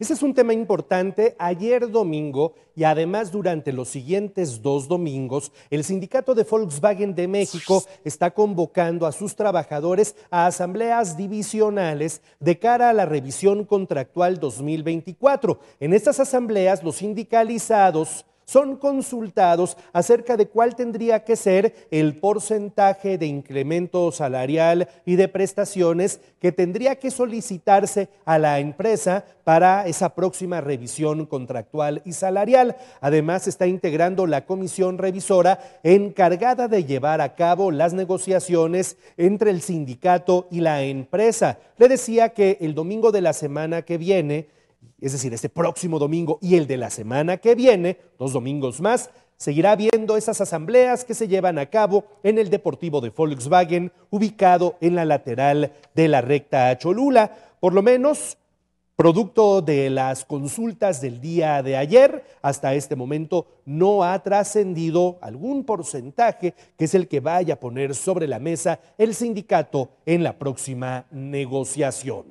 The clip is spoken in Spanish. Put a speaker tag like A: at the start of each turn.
A: Ese es un tema importante. Ayer domingo y además durante los siguientes dos domingos, el sindicato de Volkswagen de México está convocando a sus trabajadores a asambleas divisionales de cara a la revisión contractual 2024. En estas asambleas, los sindicalizados son consultados acerca de cuál tendría que ser el porcentaje de incremento salarial y de prestaciones que tendría que solicitarse a la empresa para esa próxima revisión contractual y salarial. Además, está integrando la comisión revisora encargada de llevar a cabo las negociaciones entre el sindicato y la empresa. Le decía que el domingo de la semana que viene, es decir, este próximo domingo y el de la semana que viene, dos domingos más, seguirá viendo esas asambleas que se llevan a cabo en el Deportivo de Volkswagen, ubicado en la lateral de la recta a Cholula, por lo menos Producto de las consultas del día de ayer, hasta este momento no ha trascendido algún porcentaje que es el que vaya a poner sobre la mesa el sindicato en la próxima negociación.